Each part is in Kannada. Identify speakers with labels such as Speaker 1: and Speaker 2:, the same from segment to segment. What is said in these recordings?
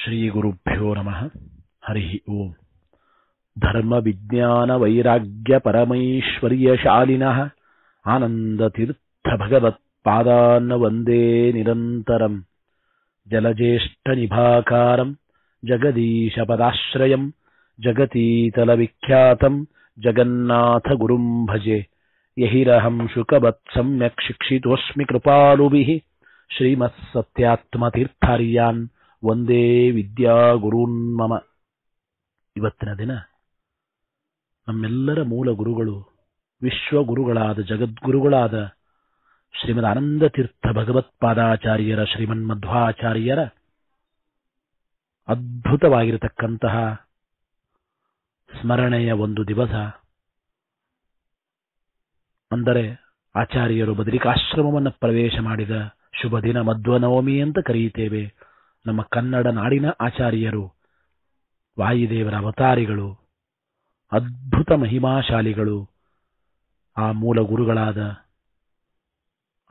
Speaker 1: శ్రీగురుభ్యో నమ హరి ఓం ధర్మ విజ్ఞాన వైరాగ్య పరమైశ్వర్యశాలిన ఆనందతీర్థ భగవత్పాదాన్న వందే నిరంతరం జలజేష్టనిభాకారం జగదీశపదాశ్రయం జగతీతలవిఖ్యాతం జగన్నాథగురుం భజే యహిరహం శుకవత్సమ్యక్ శిక్షితోస్మి కృపాలుభి శ్రీమత్సత్యాత్మతీర్థార్యాన్ ಒಂದೇ ವಿದ್ಯಾ ಗುರುನ್ಮಮ ಇವತ್ತಿನ ದಿನ ನಮ್ಮೆಲ್ಲರ ಮೂಲ ಗುರುಗಳು ವಿಶ್ವಗುರುಗಳಾದ ಜಗದ್ಗುರುಗಳಾದ ಶ್ರೀಮದ್ ಆನಂದ ತೀರ್ಥ ಭಗವತ್ಪಾದಾಚಾರ್ಯರ ಮಧ್ವಾಚಾರ್ಯರ ಅದ್ಭುತವಾಗಿರತಕ್ಕಂತಹ ಸ್ಮರಣೆಯ ಒಂದು ದಿವಸ ಅಂದರೆ ಆಚಾರ್ಯರು ಬದರಿಕಾಶ್ರಮವನ್ನು ಪ್ರವೇಶ ಮಾಡಿದ ಶುಭ ದಿನ ಮಧ್ವನವಮಿ ಅಂತ ಕರೆಯುತ್ತೇವೆ ನಮ್ಮ ಕನ್ನಡ ನಾಡಿನ ಆಚಾರ್ಯರು ವಾಯುದೇವರ ಅವತಾರಿಗಳು ಅದ್ಭುತ ಮಹಿಮಾಶಾಲಿಗಳು ಆ ಮೂಲ ಗುರುಗಳಾದ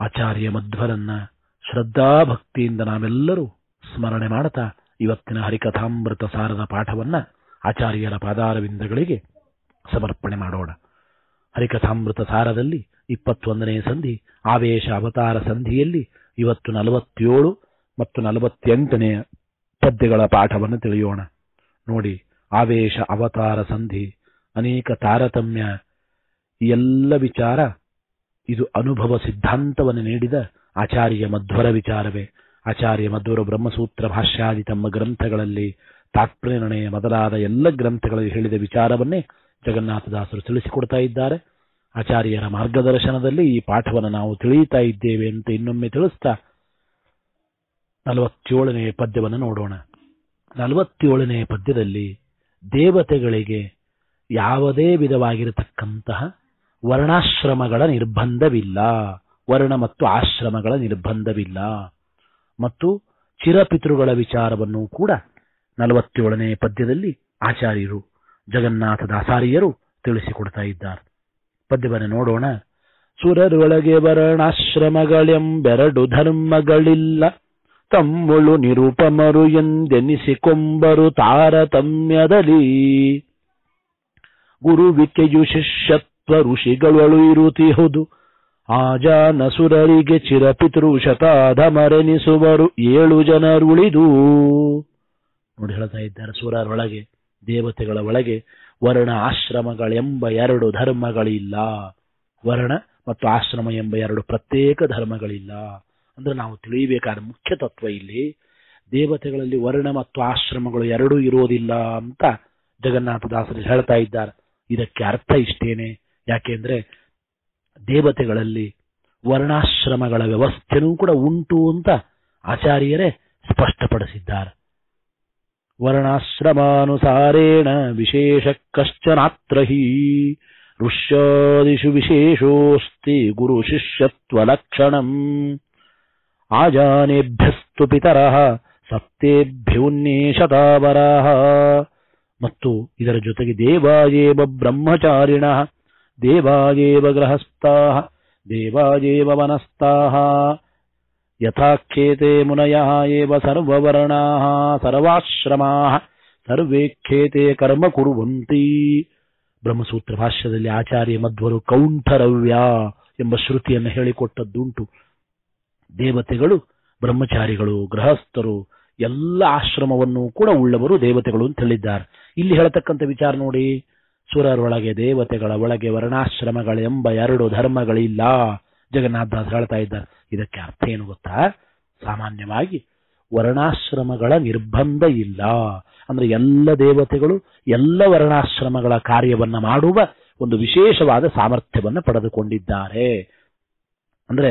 Speaker 1: ಆಚಾರ್ಯ ಮಧ್ವರನ್ನ ಶ್ರದ್ಧಾ ಭಕ್ತಿಯಿಂದ ನಾವೆಲ್ಲರೂ ಸ್ಮರಣೆ ಮಾಡುತ್ತಾ ಇವತ್ತಿನ ಹರಿಕಥಾಮೃತ ಸಾರದ ಪಾಠವನ್ನ ಆಚಾರ್ಯರ ಪಾದಾರವಿಂದಗಳಿಗೆ ಸಮರ್ಪಣೆ ಮಾಡೋಣ ಹರಿಕಥಾಮೃತ ಸಾರದಲ್ಲಿ ಇಪ್ಪತ್ತೊಂದನೇ ಸಂಧಿ ಆವೇಶ ಅವತಾರ ಸಂಧಿಯಲ್ಲಿ ಇವತ್ತು ನಲವತ್ತೇಳು ಮತ್ತು ನಲವತ್ತೆಂಟನೆಯ ಪದ್ಯಗಳ ಪಾಠವನ್ನು ತಿಳಿಯೋಣ ನೋಡಿ ಆವೇಶ ಅವತಾರ ಸಂಧಿ ಅನೇಕ ತಾರತಮ್ಯ ಈ ಎಲ್ಲ ವಿಚಾರ ಇದು ಅನುಭವ ಸಿದ್ಧಾಂತವನ್ನು ನೀಡಿದ ಆಚಾರ್ಯ ಮಧ್ವರ ವಿಚಾರವೇ ಆಚಾರ್ಯ ಮಧ್ವರ ಬ್ರಹ್ಮಸೂತ್ರ ಭಾಷ್ಯಾದಿ ತಮ್ಮ ಗ್ರಂಥಗಳಲ್ಲಿ ತಾತ್ಪ್ರೇರಣೆ ಮೊದಲಾದ ಎಲ್ಲ ಗ್ರಂಥಗಳಲ್ಲಿ ಹೇಳಿದ ವಿಚಾರವನ್ನೇ ಜಗನ್ನಾಥದಾಸರು ತಿಳಿಸಿಕೊಡ್ತಾ ಇದ್ದಾರೆ ಆಚಾರ್ಯರ ಮಾರ್ಗದರ್ಶನದಲ್ಲಿ ಈ ಪಾಠವನ್ನು ನಾವು ತಿಳಿಯುತ್ತಾ ಇದ್ದೇವೆ ಅಂತ ಇನ್ನೊಮ್ಮೆ ತಿಳಿಸ್ತಾ ನಲವತ್ತೇಳನೇ ಪದ್ಯವನ್ನು ನೋಡೋಣ ನಲವತ್ತೇಳನೇ ಪದ್ಯದಲ್ಲಿ ದೇವತೆಗಳಿಗೆ ಯಾವುದೇ ವಿಧವಾಗಿರತಕ್ಕಂತಹ ವರ್ಣಾಶ್ರಮಗಳ ನಿರ್ಬಂಧವಿಲ್ಲ ವರ್ಣ ಮತ್ತು ಆಶ್ರಮಗಳ ನಿರ್ಬಂಧವಿಲ್ಲ ಮತ್ತು ಚಿರಪಿತೃಗಳ ವಿಚಾರವನ್ನು ಕೂಡ ನಲವತ್ತೇಳನೇ ಪದ್ಯದಲ್ಲಿ ಆಚಾರ್ಯರು ಜಗನ್ನಾಥ ದಾಸಾರಿಯರು ತಿಳಿಸಿಕೊಡ್ತಾ ಇದ್ದಾರೆ ಪದ್ಯವನ್ನು ನೋಡೋಣ ಸುರರೊಳಗೆ ವರ್ಣಾಶ್ರಮಗಳೆಂಬೆರಡು ಧರ್ಮಗಳಿಲ್ಲ ತಮ್ಮಳು ನಿರುಪಮರು ಎಂದೆನಿಸಿಕೊಂಬರು ತಾರತಮ್ಯದಲ್ಲಿ ಗುರುವಿಕೆಯು ಶಿಷ್ಯತ್ವ ಋಷಿಗಳು ಇರುತಿಹುದು ಆಜಾನ ಸುರರಿಗೆ ಚಿರಪಿತೃ ಮರೆನಿಸುವರು ಏಳು ಜನರುಳಿದು ನೋಡಿ ಹೇಳ್ತಾ ಇದ್ದಾರೆ ಸುರರೊಳಗೆ ದೇವತೆಗಳ ಒಳಗೆ ವರ್ಣ ಆಶ್ರಮಗಳೆಂಬ ಎರಡು ಧರ್ಮಗಳಿಲ್ಲ ವರ್ಣ ಮತ್ತು ಆಶ್ರಮ ಎಂಬ ಎರಡು ಪ್ರತ್ಯೇಕ ಧರ್ಮಗಳಿಲ್ಲ ಅಂದ್ರೆ ನಾವು ತಿಳಿಯಬೇಕಾದ ಮುಖ್ಯ ತತ್ವ ಇಲ್ಲಿ ದೇವತೆಗಳಲ್ಲಿ ವರ್ಣ ಮತ್ತು ಆಶ್ರಮಗಳು ಎರಡೂ ಇರೋದಿಲ್ಲ ಅಂತ ಜಗನ್ನಾಥದಾಸರು ಹೇಳ್ತಾ ಇದ್ದಾರೆ ಇದಕ್ಕೆ ಅರ್ಥ ಇಷ್ಟೇನೆ ಯಾಕೆಂದ್ರೆ ದೇವತೆಗಳಲ್ಲಿ ವರ್ಣಾಶ್ರಮಗಳ ವ್ಯವಸ್ಥೆನೂ ಕೂಡ ಉಂಟು ಅಂತ ಆಚಾರ್ಯರೇ ಸ್ಪಷ್ಟಪಡಿಸಿದ್ದಾರೆ ವರ್ಣಾಶ್ರಮಾನುಸಾರೇಣ ವಿಶೇಷ ಕಶ್ಚನಾತ್ರ ಹಿ ಋಷ್ಯಾದಿಷು ವಿಶೇಷೋಸ್ತಿ ಗುರು ಶಿಷ್ಯತ್ವ ಲಕ್ಷಣಂ ಆಜಾನೇಭ್ಯಸ್ತು ಪಿತರ ಸಪ್ತೇಭ್ಯೋನ್ನೇಷತಾವರಾಹ ಮತ್ತು ಇದರ ಜೊತೆಗೆ ದೇವಾಯೇವ ಬ್ರಹ್ಮಚಾರಿಣ ದೇವಾಯೇವ ಗೃಹಸ್ಥ ದೇವಾಯೇವ ವನಸ್ತಾಹ ಯಥಾಖ್ಯೇತೆ ಮುನಯಃ ಏವ ಸರ್ವಾಶ್ರಮೇಖ್ಯೇತೆ ಸರ್ವೇ ಖೇತೆ ಕರ್ಮ ಕುರುವಂತಿ ಬ್ರಹ್ಮಸೂತ್ರ ಭಾಷ್ಯದಲ್ಲಿ ಆಚಾರ್ಯ ಮಧ್ವರು ಕೌಂಠರವ್ಯ ಎಂಬ ಶ್ರುತಿಯನ್ನು ಹೇಳಿಕೊಟ್ಟದ್ದುಂಟು ದೇವತೆಗಳು ಬ್ರಹ್ಮಚಾರಿಗಳು ಗೃಹಸ್ಥರು ಎಲ್ಲ ಆಶ್ರಮವನ್ನು ಕೂಡ ಉಳ್ಳವರು ದೇವತೆಗಳು ಅಂತ ಹೇಳಿದ್ದಾರೆ ಇಲ್ಲಿ ಹೇಳತಕ್ಕಂಥ ವಿಚಾರ ನೋಡಿ ಸುರರೊಳಗೆ ದೇವತೆಗಳ ಒಳಗೆ ವರ್ಣಾಶ್ರಮಗಳೆಂಬ ಎರಡು ಧರ್ಮಗಳಿಲ್ಲ ಜಗನ್ನಾಥದಾಸ್ ಹೇಳ್ತಾ ಇದ್ದಾರೆ ಇದಕ್ಕೆ ಅರ್ಥ ಏನು ಗೊತ್ತಾ ಸಾಮಾನ್ಯವಾಗಿ ವರ್ಣಾಶ್ರಮಗಳ ನಿರ್ಬಂಧ ಇಲ್ಲ ಅಂದ್ರೆ ಎಲ್ಲ ದೇವತೆಗಳು ಎಲ್ಲ ವರ್ಣಾಶ್ರಮಗಳ ಕಾರ್ಯವನ್ನ ಮಾಡುವ ಒಂದು ವಿಶೇಷವಾದ ಸಾಮರ್ಥ್ಯವನ್ನು ಪಡೆದುಕೊಂಡಿದ್ದಾರೆ ಅಂದ್ರೆ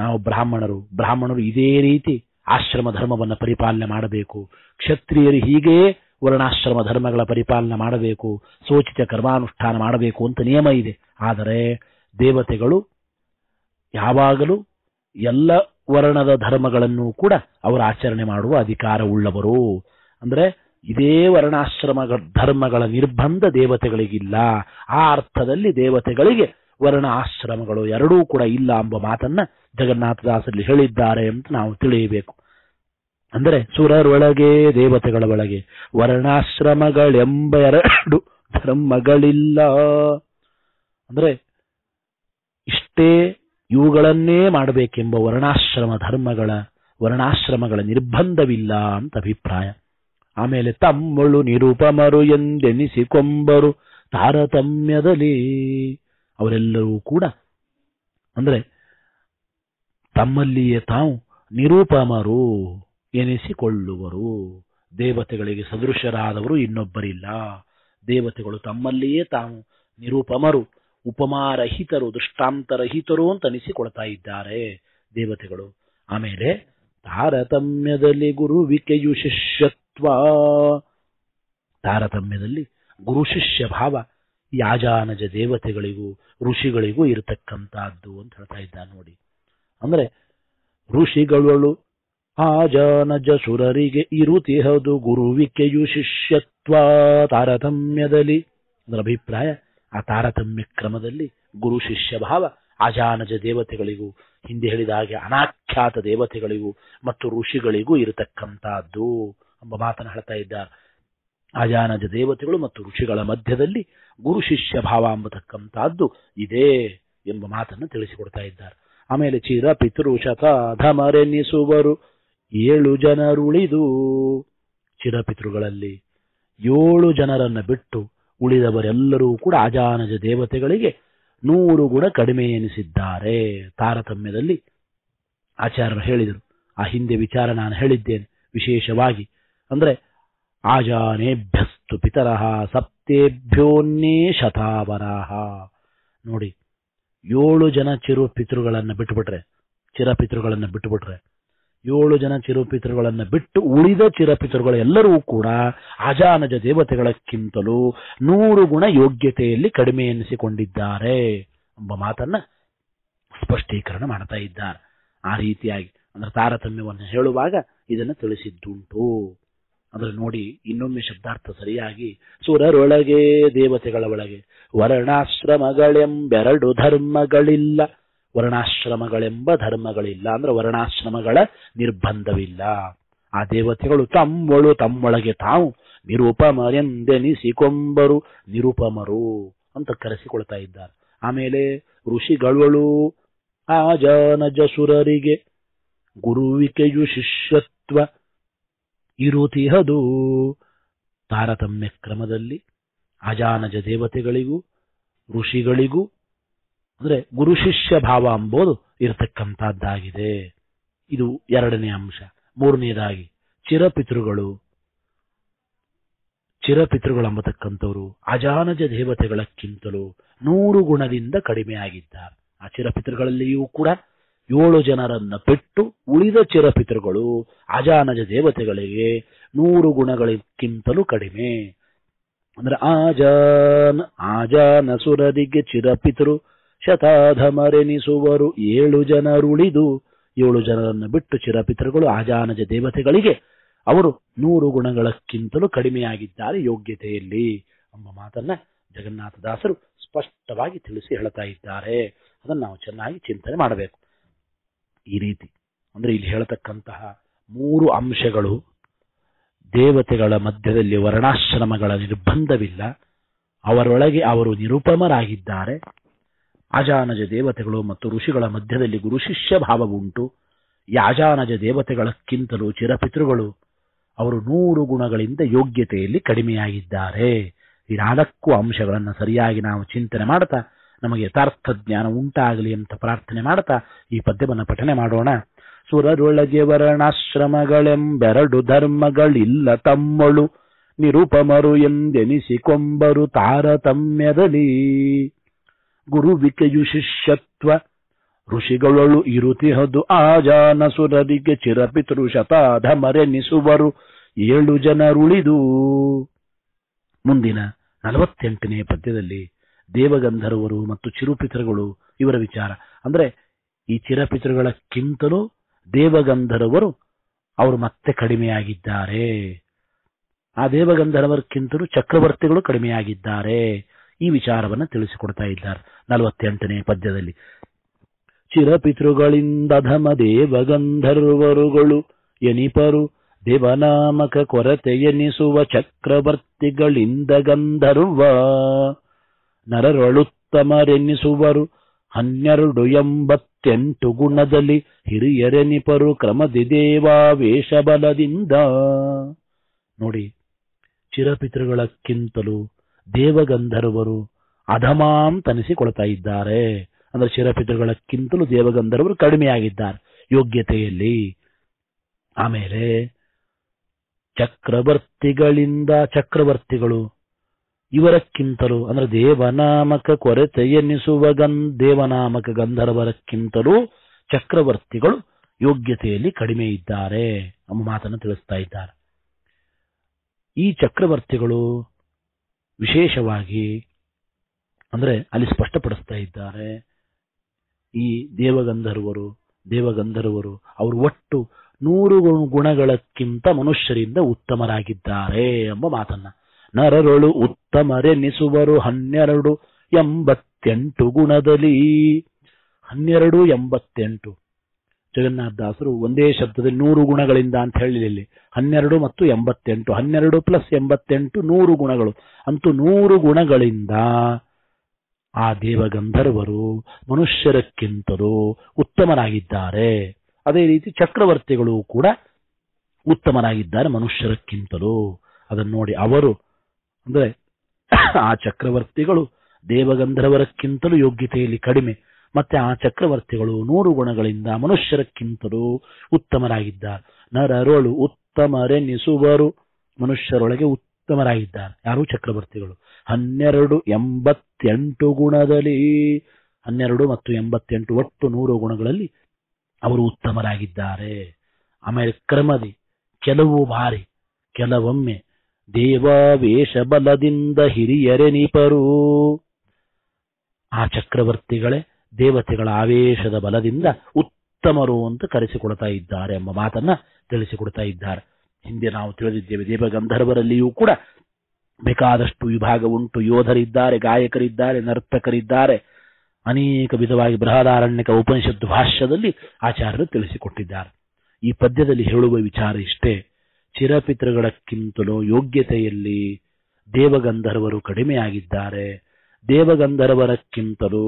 Speaker 1: ನಾವು ಬ್ರಾಹ್ಮಣರು ಬ್ರಾಹ್ಮಣರು ಇದೇ ರೀತಿ ಆಶ್ರಮ ಧರ್ಮವನ್ನು ಪರಿಪಾಲನೆ ಮಾಡಬೇಕು ಕ್ಷತ್ರಿಯರು ಹೀಗೆ ವರ್ಣಾಶ್ರಮ ಧರ್ಮಗಳ ಪರಿಪಾಲನೆ ಮಾಡಬೇಕು ಸೋಚಿತ ಕರ್ಮಾನುಷ್ಠಾನ ಮಾಡಬೇಕು ಅಂತ ನಿಯಮ ಇದೆ ಆದರೆ ದೇವತೆಗಳು ಯಾವಾಗಲೂ ಎಲ್ಲ ವರ್ಣದ ಧರ್ಮಗಳನ್ನು ಕೂಡ ಅವರ ಆಚರಣೆ ಮಾಡುವ ಅಧಿಕಾರ ಉಳ್ಳವರು ಅಂದರೆ ಇದೇ ವರ್ಣಾಶ್ರಮ ಧರ್ಮಗಳ ನಿರ್ಬಂಧ ದೇವತೆಗಳಿಗಿಲ್ಲ ಆ ಅರ್ಥದಲ್ಲಿ ದೇವತೆಗಳಿಗೆ ವರ್ಣ ಆಶ್ರಮಗಳು ಎರಡೂ ಕೂಡ ಇಲ್ಲ ಎಂಬ ಮಾತನ್ನ ಜಗನ್ನಾಥದಾಸರಲ್ಲಿ ಹೇಳಿದ್ದಾರೆ ಅಂತ ನಾವು ತಿಳಿಯಬೇಕು ಅಂದರೆ ಸುರರೊಳಗೆ ದೇವತೆಗಳ ಒಳಗೆ ವರ್ಣಾಶ್ರಮಗಳೆಂಬ ಎರಡು ಧರ್ಮಗಳಿಲ್ಲ ಅಂದರೆ ಇಷ್ಟೇ ಇವುಗಳನ್ನೇ ಮಾಡಬೇಕೆಂಬ ವರ್ಣಾಶ್ರಮ ಧರ್ಮಗಳ ವರ್ಣಾಶ್ರಮಗಳ ನಿರ್ಬಂಧವಿಲ್ಲ ಅಂತ ಅಭಿಪ್ರಾಯ ಆಮೇಲೆ ತಮ್ಮಳು ನಿರುಪಮರು ಎಂದೆನಿಸಿಕೊಂಬರು ತಾರತಮ್ಯದಲ್ಲಿ ಅವರೆಲ್ಲರೂ ಕೂಡ ಅಂದರೆ ತಮ್ಮಲ್ಲಿಯೇ ತಾವು ನಿರೂಪಮರು ಎನಿಸಿಕೊಳ್ಳುವರು ದೇವತೆಗಳಿಗೆ ಸದೃಶರಾದವರು ಇನ್ನೊಬ್ಬರಿಲ್ಲ ದೇವತೆಗಳು ತಮ್ಮಲ್ಲಿಯೇ ತಾವು ನಿರೂಪಮರು ಉಪಮಾರಹಿತರು ದೃಷ್ಟಾಂತರಹಿತರು ಅಂತ ಅನಿಸಿಕೊಳ್ತಾ ಇದ್ದಾರೆ ದೇವತೆಗಳು ಆಮೇಲೆ ತಾರತಮ್ಯದಲ್ಲಿ ಗುರುವಿಕೆಯು ಶಿಷ್ಯತ್ವ ತಾರತಮ್ಯದಲ್ಲಿ ಗುರು ಶಿಷ್ಯ ಭಾವ ಯಾಜಾನಜ ದೇವತೆಗಳಿಗೂ ಋಷಿಗಳಿಗೂ ಇರತಕ್ಕಂತಹದ್ದು ಅಂತ ಹೇಳ್ತಾ ಇದ್ದ ನೋಡಿ ಅಂದರೆ ಋಷಿಗಳು ಆಜಾನಜ ಸುರರಿಗೆ ಹೌದು ಗುರುವಿಕೆಯು ಶಿಷ್ಯತ್ವ ತಾರತಮ್ಯದಲ್ಲಿ ಅಂದ್ರೆ ಅಭಿಪ್ರಾಯ ಆ ತಾರತಮ್ಯ ಕ್ರಮದಲ್ಲಿ ಗುರು ಶಿಷ್ಯ ಭಾವ ಅಜಾನಜ ದೇವತೆಗಳಿಗೂ ಹಿಂದೆ ಹೇಳಿದ ಹಾಗೆ ಅನಾಖ್ಯಾತ ದೇವತೆಗಳಿಗೂ ಮತ್ತು ಋಷಿಗಳಿಗೂ ಇರತಕ್ಕಂತಹದ್ದು ಎಂಬ ಮಾತನ್ನು ಹೇಳ್ತಾ ಇದ್ದ ಅಜಾನಜ ದೇವತೆಗಳು ಮತ್ತು ಋಷಿಗಳ ಮಧ್ಯದಲ್ಲಿ ಗುರು ಶಿಷ್ಯ ಭಾವ ಎಂಬತಕ್ಕಂತಹದ್ದು ಇದೆ ಎಂಬ ಮಾತನ್ನು ತಿಳಿಸಿಕೊಡ್ತಾ ಇದ್ದಾರೆ ಆಮೇಲೆ ಚಿರ ಪಿತೃ ಏಳು ಜನರುಳಿದು ಚಿರಪಿತೃಗಳಲ್ಲಿ ಏಳು ಜನರನ್ನು ಬಿಟ್ಟು ಉಳಿದವರೆಲ್ಲರೂ ಕೂಡ ಅಜಾನಜ ದೇವತೆಗಳಿಗೆ ನೂರು ಗುಣ ಕಡಿಮೆ ಎನಿಸಿದ್ದಾರೆ ತಾರತಮ್ಯದಲ್ಲಿ ಆಚಾರ್ಯರು ಹೇಳಿದರು ಆ ಹಿಂದೆ ವಿಚಾರ ನಾನು ಹೇಳಿದ್ದೇನೆ ವಿಶೇಷವಾಗಿ ಅಂದ್ರೆ ಆಜಾನೇಭ್ಯಸ್ತು ಪಿತರಹ ಸಪ್ತೇಭ್ಯೋನ್ನೇ ಶತಾವರಹ ನೋಡಿ ಏಳು ಜನ ಚಿರು ಪಿತೃಗಳನ್ನ ಬಿಟ್ಟುಬಿಟ್ರೆ ಪಿತೃಗಳನ್ನ ಬಿಟ್ಟುಬಿಟ್ರೆ ಏಳು ಜನ ಚಿರು ಪಿತೃಗಳನ್ನ ಬಿಟ್ಟು ಉಳಿದ ಎಲ್ಲರೂ ಕೂಡ ಅಜಾನಜ ದೇವತೆಗಳಕ್ಕಿಂತಲೂ ನೂರು ಗುಣ ಯೋಗ್ಯತೆಯಲ್ಲಿ ಕಡಿಮೆ ಎನಿಸಿಕೊಂಡಿದ್ದಾರೆ ಎಂಬ ಮಾತನ್ನ ಸ್ಪಷ್ಟೀಕರಣ ಮಾಡ್ತಾ ಇದ್ದಾರೆ ಆ ರೀತಿಯಾಗಿ ಅಂದ್ರೆ ತಾರತಮ್ಯವನ್ನು ಹೇಳುವಾಗ ಇದನ್ನು ತಿಳಿಸಿದ್ದುಂಟು ಅಂದ್ರೆ ನೋಡಿ ಇನ್ನೊಮ್ಮೆ ಶಬ್ದಾರ್ಥ ಸರಿಯಾಗಿ ಸುರರೊಳಗೆ ದೇವತೆಗಳ ಒಳಗೆ ವರ್ಣಾಶ್ರಮಗಳೆಂಬೆರಡು ಧರ್ಮಗಳಿಲ್ಲ ವರ್ಣಾಶ್ರಮಗಳೆಂಬ ಧರ್ಮಗಳಿಲ್ಲ ಅಂದ್ರೆ ವರ್ಣಾಶ್ರಮಗಳ ನಿರ್ಬಂಧವಿಲ್ಲ ಆ ದೇವತೆಗಳು ತಮ್ಮೊಳು ತಮ್ಮೊಳಗೆ ತಾವು ನಿರುಪಮರೆಂದೆನಿಸಿಕೊಂಬರು ನಿರುಪಮರು ಅಂತ ಕರೆಸಿಕೊಳ್ತಾ ಇದ್ದಾರೆ ಆಮೇಲೆ ಋಷಿಗಳು ಆ ಜಾನಜಸುರರಿಗೆ ಗುರುವಿಕೆಯು ಶಿಷ್ಯತ್ವ ಇರುತಿಹದು ತಾರತಮ್ಯ ಕ್ರಮದಲ್ಲಿ ಅಜಾನಜ ದೇವತೆಗಳಿಗೂ ಋಷಿಗಳಿಗೂ ಅಂದರೆ ಗುರು ಶಿಷ್ಯ ಭಾವ ಅಂಬೋದು ಇರತಕ್ಕಂಥದ್ದಾಗಿದೆ ಇದು ಎರಡನೇ ಅಂಶ ಮೂರನೇದಾಗಿ ಚಿರಪಿತೃಗಳು ಅಂಬತಕ್ಕಂಥವರು ಅಜಾನಜ ದೇವತೆಗಳಕ್ಕಿಂತಲೂ ನೂರು ಗುಣದಿಂದ ಕಡಿಮೆಯಾಗಿದ್ದಾರೆ ಆ ಚಿರಪಿತೃಗಳಲ್ಲಿಯೂ ಕೂಡ ಏಳು ಜನರನ್ನ ಬಿಟ್ಟು ಉಳಿದ ಚಿರಪಿತೃಗಳು ಅಜಾನಜ ದೇವತೆಗಳಿಗೆ ನೂರು ಗುಣಗಳಿಗಿಂತಲೂ ಕಡಿಮೆ ಅಂದ್ರೆ ಆಜಾನ್ ಆಜಾನ ಚಿರಪಿತರು ಚಿರಪಿತೃ ಶತಾಧಮರೆನಿಸುವರು ಏಳು ಜನರುಳಿದು ಏಳು ಜನರನ್ನು ಬಿಟ್ಟು ಚಿರಪಿತೃಗಳು ಆಜಾನಜ ದೇವತೆಗಳಿಗೆ ಅವರು ನೂರು ಗುಣಗಳಕ್ಕಿಂತಲೂ ಕಡಿಮೆಯಾಗಿದ್ದಾರೆ ಯೋಗ್ಯತೆಯಲ್ಲಿ ಎಂಬ ಮಾತನ್ನ ಜಗನ್ನಾಥದಾಸರು ಸ್ಪಷ್ಟವಾಗಿ ತಿಳಿಸಿ ಹೇಳ್ತಾ ಇದ್ದಾರೆ ಅದನ್ನು ನಾವು ಚೆನ್ನಾಗಿ ಚಿಂತನೆ ಮಾಡಬೇಕು ಈ ರೀತಿ ಅಂದರೆ ಇಲ್ಲಿ ಹೇಳತಕ್ಕಂತಹ ಮೂರು ಅಂಶಗಳು ದೇವತೆಗಳ ಮಧ್ಯದಲ್ಲಿ ವರ್ಣಾಶ್ರಮಗಳ ನಿರ್ಬಂಧವಿಲ್ಲ ಅವರೊಳಗೆ ಅವರು ನಿರುಪಮರಾಗಿದ್ದಾರೆ ಅಜಾನಜ ದೇವತೆಗಳು ಮತ್ತು ಋಷಿಗಳ ಮಧ್ಯದಲ್ಲಿ ಗುರು ಶಿಷ್ಯ ಭಾವವುಂಟು ಈ ದೇವತೆಗಳಕ್ಕಿಂತಲೂ ಚಿರಪಿತೃಗಳು ಅವರು ನೂರು ಗುಣಗಳಿಂದ ಯೋಗ್ಯತೆಯಲ್ಲಿ ಕಡಿಮೆಯಾಗಿದ್ದಾರೆ ಈ ನಾಲ್ಕು ಅಂಶಗಳನ್ನು ಸರಿಯಾಗಿ ನಾವು ಚಿಂತನೆ ಮಾಡ್ತಾ ನಮಗೆ ಯಥಾರ್ಥ ಜ್ಞಾನ ಉಂಟಾಗಲಿ ಅಂತ ಪ್ರಾರ್ಥನೆ ಮಾಡ್ತಾ ಈ ಪದ್ಯವನ್ನು ಪಠನೆ ಮಾಡೋಣ ಸುರರೊಳಗೆ ವರ್ಣಾಶ್ರಮಗಳೆಂಬೆರಡು ಧರ್ಮಗಳಿಲ್ಲ ತಮ್ಮಳು ನಿರುಪಮರು ಎಂದೆನಿಸಿಕೊಂಬರು ತಾರತಮ್ಯದಲ್ಲಿ ಗುರುವಿಕೆಯು ಶಿಷ್ಯತ್ವ ಋಷಿಗಳೊಳು ಇರುತಿಹದು ಆಜಾನ ಸುರರಿಗೆ ಚಿರಪಿತೃ ಶತಾಧಮರೆನಿಸುವರು ಏಳು ಜನರುಳಿದು ಮುಂದಿನ ನಲವತ್ತೆಂಟನೇ ಪದ್ಯದಲ್ಲಿ ದೇವಗಂಧರ್ವರು ಮತ್ತು ಚಿರುಪಿತೃಗಳು ಇವರ ವಿಚಾರ ಅಂದ್ರೆ ಈ ಚಿರಪಿತೃಗಳಕ್ಕಿಂತಲೂ ದೇವಗಂಧರ್ವರು ಅವರು ಮತ್ತೆ ಕಡಿಮೆಯಾಗಿದ್ದಾರೆ ಆ ದೇವಗಂಧರ್ವರಕ್ಕಿಂತಲೂ ಚಕ್ರವರ್ತಿಗಳು ಕಡಿಮೆಯಾಗಿದ್ದಾರೆ ಈ ವಿಚಾರವನ್ನು ತಿಳಿಸಿಕೊಡ್ತಾ ಇದ್ದಾರೆ ನಲವತ್ತೆಂಟನೇ ಪದ್ಯದಲ್ಲಿ ಚಿರಪಿತೃಗಳಿಂದ ಧಮ ದೇವಗಂಧರ್ವರುಗಳು ಎನಿಪರು ದೇವನಾಮಕ ಕೊರತೆ ಎನಿಸುವ ಚಕ್ರವರ್ತಿಗಳಿಂದ ಗಂಧರ್ವ ನರರಳುತ್ತಮರೆನಿಸುವರು ಹನ್ನೆರಡು ಎಂಬತ್ತೆಂಟು ಗುಣದಲ್ಲಿ ಹಿರಿಯರೆನಿಪರು ದೇವಾವೇಶ ಬಲದಿಂದ ನೋಡಿ ಚಿರಪಿತೃಗಳಕ್ಕಿಂತಲೂ ದೇವಗಂಧರ್ವರು ಅಧಮಾಂತನಿಸಿಕೊಳ್ತಾ ಇದ್ದಾರೆ ಅಂದ್ರೆ ಚಿರಪಿತೃಗಳಕ್ಕಿಂತಲೂ ದೇವಗಂಧರ್ವರು ಕಡಿಮೆಯಾಗಿದ್ದಾರೆ ಯೋಗ್ಯತೆಯಲ್ಲಿ ಆಮೇಲೆ ಚಕ್ರವರ್ತಿಗಳಿಂದ ಚಕ್ರವರ್ತಿಗಳು ಇವರಕ್ಕಿಂತಲೂ ಅಂದ್ರೆ ದೇವನಾಮಕ ಎನ್ನಿಸುವ ಗನ್ ದೇವನಾಮಕ ಗಂಧರ್ವರಕ್ಕಿಂತಲೂ ಚಕ್ರವರ್ತಿಗಳು ಯೋಗ್ಯತೆಯಲ್ಲಿ ಕಡಿಮೆ ಇದ್ದಾರೆ ಎಂಬ ಮಾತನ್ನು ತಿಳಿಸ್ತಾ ಇದ್ದಾರೆ ಈ ಚಕ್ರವರ್ತಿಗಳು ವಿಶೇಷವಾಗಿ ಅಂದ್ರೆ ಅಲ್ಲಿ ಸ್ಪಷ್ಟಪಡಿಸ್ತಾ ಇದ್ದಾರೆ ಈ ದೇವಗಂಧರ್ವರು ದೇವಗಂಧರ್ವರು ಅವರು ಒಟ್ಟು ನೂರು ಗುಣಗಳಕ್ಕಿಂತ ಮನುಷ್ಯರಿಂದ ಉತ್ತಮರಾಗಿದ್ದಾರೆ ಎಂಬ ಮಾತನ್ನ ನರರೊಳು ಉತ್ತಮರೆನಿಸುವರು ಹನ್ನೆರಡು ಎಂಬತ್ತೆಂಟು ಗುಣದಲ್ಲಿ ಹನ್ನೆರಡು ಎಂಬತ್ತೆಂಟು ಜಗನ್ನಾಥದಾಸರು ಒಂದೇ ಶಬ್ದದಲ್ಲಿ ನೂರು ಗುಣಗಳಿಂದ ಅಂತ ಇಲ್ಲಿ ಹನ್ನೆರಡು ಮತ್ತು ಎಂಬತ್ತೆಂಟು ಹನ್ನೆರಡು ಪ್ಲಸ್ ಎಂಬತ್ತೆಂಟು ನೂರು ಗುಣಗಳು ಅಂತೂ ನೂರು ಗುಣಗಳಿಂದ ಆ ದೇವಗಂಧರ್ವರು ಮನುಷ್ಯರಕ್ಕಿಂತಲೂ ಉತ್ತಮರಾಗಿದ್ದಾರೆ ಅದೇ ರೀತಿ ಚಕ್ರವರ್ತಿಗಳು ಕೂಡ ಉತ್ತಮರಾಗಿದ್ದಾರೆ ಮನುಷ್ಯರಕ್ಕಿಂತಲೂ ಅದನ್ನು ನೋಡಿ ಅವರು ಅಂದರೆ ಆ ಚಕ್ರವರ್ತಿಗಳು ದೇವಗಂಧರ್ವರಕ್ಕಿಂತಲೂ ಯೋಗ್ಯತೆಯಲ್ಲಿ ಕಡಿಮೆ ಮತ್ತೆ ಆ ಚಕ್ರವರ್ತಿಗಳು ನೂರು ಗುಣಗಳಿಂದ ಮನುಷ್ಯರಕ್ಕಿಂತಲೂ ಉತ್ತಮರಾಗಿದ್ದಾರೆ ನರರೊಳು ಉತ್ತಮರೆನಿಸುವರು ಮನುಷ್ಯರೊಳಗೆ ಉತ್ತಮರಾಗಿದ್ದಾರೆ ಯಾರು ಚಕ್ರವರ್ತಿಗಳು ಹನ್ನೆರಡು ಎಂಬತ್ತೆಂಟು ಗುಣದಲ್ಲಿ ಹನ್ನೆರಡು ಮತ್ತು ಎಂಬತ್ತೆಂಟು ಒಟ್ಟು ನೂರು ಗುಣಗಳಲ್ಲಿ ಅವರು ಉತ್ತಮರಾಗಿದ್ದಾರೆ ಆಮೇಲೆ ಕ್ರಮದಿ ಕೆಲವು ಬಾರಿ ಕೆಲವೊಮ್ಮೆ ಹಿರಿಯರೆ ಹಿರಿಯರೆನಿಪರು ಆ ಚಕ್ರವರ್ತಿಗಳೇ ದೇವತೆಗಳ ಆವೇಶದ ಬಲದಿಂದ ಉತ್ತಮರು ಅಂತ ಕರೆಸಿಕೊಳ್ತಾ ಇದ್ದಾರೆ ಎಂಬ ಮಾತನ್ನ ತಿಳಿಸಿಕೊಡ್ತಾ ಇದ್ದಾರೆ ಹಿಂದೆ ನಾವು ತಿಳಿದಿದ್ದೇವೆ ದೇವಗಂಧರ್ವರಲ್ಲಿಯೂ ಕೂಡ ಬೇಕಾದಷ್ಟು ವಿಭಾಗ ಉಂಟು ಯೋಧರಿದ್ದಾರೆ ಗಾಯಕರಿದ್ದಾರೆ ನರ್ತಕರಿದ್ದಾರೆ ಅನೇಕ ವಿಧವಾಗಿ ಬೃಹದಾರಣ್ಯಕ ಉಪನಿಷತ್ ಭಾಷ್ಯದಲ್ಲಿ ಆಚಾರ್ಯರು ತಿಳಿಸಿಕೊಟ್ಟಿದ್ದಾರೆ ಈ ಪದ್ಯದಲ್ಲಿ ಹೇಳುವ ವಿಚಾರ ಇಷ್ಟೇ ಚಿರಪಿತೃಗಳಕ್ಕಿಂತಲೂ ಯೋಗ್ಯತೆಯಲ್ಲಿ ದೇವಗಂಧರ್ವರು ಕಡಿಮೆಯಾಗಿದ್ದಾರೆ ದೇವಗಂಧರ್ವರಕ್ಕಿಂತಲೂ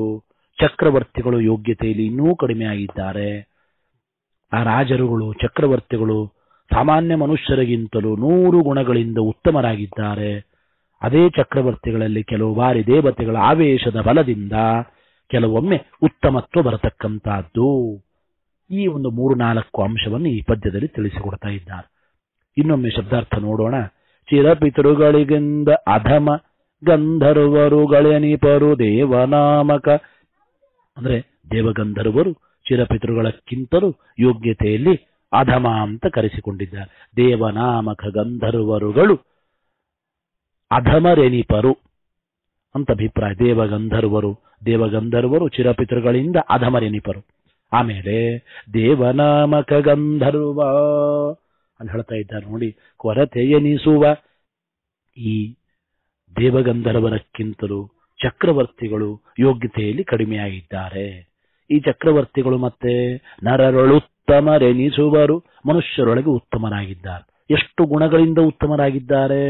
Speaker 1: ಚಕ್ರವರ್ತಿಗಳು ಯೋಗ್ಯತೆಯಲ್ಲಿ ಇನ್ನೂ ಕಡಿಮೆಯಾಗಿದ್ದಾರೆ ಆ ರಾಜರುಗಳು ಚಕ್ರವರ್ತಿಗಳು ಸಾಮಾನ್ಯ ಮನುಷ್ಯರಿಗಿಂತಲೂ ನೂರು ಗುಣಗಳಿಂದ ಉತ್ತಮರಾಗಿದ್ದಾರೆ ಅದೇ ಚಕ್ರವರ್ತಿಗಳಲ್ಲಿ ಕೆಲವು ಬಾರಿ ದೇವತೆಗಳ ಆವೇಶದ ಬಲದಿಂದ ಕೆಲವೊಮ್ಮೆ ಉತ್ತಮತ್ವ ಬರತಕ್ಕಂತಹದ್ದು ಈ ಒಂದು ಮೂರು ನಾಲ್ಕು ಅಂಶವನ್ನು ಈ ಪದ್ಯದಲ್ಲಿ ತಿಳಿಸಿಕೊಡ್ತಾ ಇದ್ದಾರೆ ಇನ್ನೊಮ್ಮೆ ಶಬ್ದಾರ್ಥ ನೋಡೋಣ ಚಿರಪಿತೃಗಳಿಗಿಂದ ಅಧಮ ಗಂಧರ್ವರುಗಳೆನಿಪರು ದೇವನಾಮಕ ಅಂದ್ರೆ ದೇವಗಂಧರ್ವರು ಚಿರಪಿತೃಗಳಕ್ಕಿಂತಲೂ ಯೋಗ್ಯತೆಯಲ್ಲಿ ಅಧಮ ಅಂತ ಕರೆಸಿಕೊಂಡಿದ್ದಾರೆ ದೇವನಾಮಕ ಗಂಧರ್ವರುಗಳು ಅಧಮರೆನಿಪರು ಅಂತ ಅಭಿಪ್ರಾಯ ದೇವಗಂಧರ್ವರು ದೇವಗಂಧರ್ವರು ಚಿರಪಿತೃಗಳಿಂದ ಅಧಮರೆನಿಪರು ಆಮೇಲೆ ದೇವನಾಮಕ ಗಂಧರ್ವ ಅಲ್ಲಿ ಹೇಳ್ತಾ ಇದ್ದಾರೆ ನೋಡಿ ನೀಸುವ ಈ ದೇವಗಂಧರ್ವರಕ್ಕಿಂತಲೂ ಚಕ್ರವರ್ತಿಗಳು ಯೋಗ್ಯತೆಯಲ್ಲಿ ಕಡಿಮೆಯಾಗಿದ್ದಾರೆ ಈ ಚಕ್ರವರ್ತಿಗಳು ಮತ್ತೆ ನರರಳುತ್ತಮರೆನಿಸುವರು ಮನುಷ್ಯರೊಳಗೆ ಉತ್ತಮರಾಗಿದ್ದಾರೆ ಎಷ್ಟು ಗುಣಗಳಿಂದ ಉತ್ತಮರಾಗಿದ್ದಾರೆ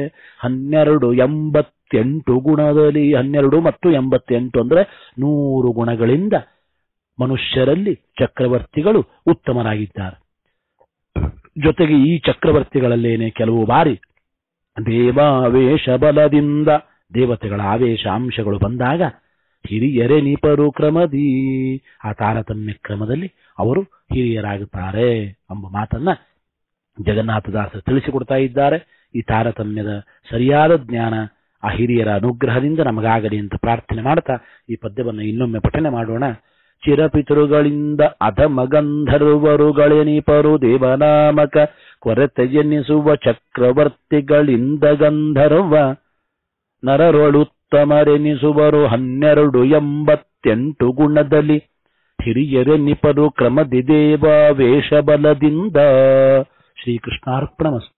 Speaker 1: ಹನ್ನೆರಡು ಎಂಬತ್ತೆಂಟು ಗುಣದಲ್ಲಿ ಹನ್ನೆರಡು ಮತ್ತು ಎಂಬತ್ತೆಂಟು ಅಂದ್ರೆ ನೂರು ಗುಣಗಳಿಂದ ಮನುಷ್ಯರಲ್ಲಿ ಚಕ್ರವರ್ತಿಗಳು ಉತ್ತಮರಾಗಿದ್ದಾರೆ ಜೊತೆಗೆ ಈ ಚಕ್ರವರ್ತಿಗಳಲ್ಲೇನೆ ಕೆಲವು ಬಾರಿ ದೇವಾವೇಶ ಬಲದಿಂದ ದೇವತೆಗಳ ಆವೇಶ ಅಂಶಗಳು ಬಂದಾಗ ಹಿರಿಯರೇ ನಿಪರು ಕ್ರಮದೀ ಆ ತಾರತಮ್ಯ ಕ್ರಮದಲ್ಲಿ ಅವರು ಹಿರಿಯರಾಗುತ್ತಾರೆ ಎಂಬ ಮಾತನ್ನ ಜಗನ್ನಾಥದಾಸ ತಿಳಿಸಿಕೊಡ್ತಾ ಇದ್ದಾರೆ ಈ ತಾರತಮ್ಯದ ಸರಿಯಾದ ಜ್ಞಾನ ಆ ಹಿರಿಯರ ಅನುಗ್ರಹದಿಂದ ನಮಗಾಗಲಿ ಅಂತ ಪ್ರಾರ್ಥನೆ ಮಾಡ್ತಾ ಈ ಪದ್ಯವನ್ನು ಇನ್ನೊಮ್ಮೆ ಪಠನೆ ಮಾಡೋಣ ಚಿರಪಿತೃಗಳಿಂದ ಅಧಮಗಂಧರ್ವರುಗಳೆನಿಪರು ದೇವನಾಮಕ ಕೊರತೆಯೆನಿಸುವ ಚಕ್ರವರ್ತಿಗಳಿಂದ ಗಂಧರ್ವ ನರರೊಳುತ್ತಮರೆನಿಸುವರು ಹನ್ನೆರಡು ಎಂಬತ್ತೆಂಟು ಗುಣದಲ್ಲಿ ಹಿರಿಯರೆನಿಪರು ಕ್ರಮದಿ ದೇವಾವೇಶ ವೇಷಬಲದಿಂದ ಶ್ರೀಕೃಷ್ಣಾರ್ಪಣಮಸ್ತು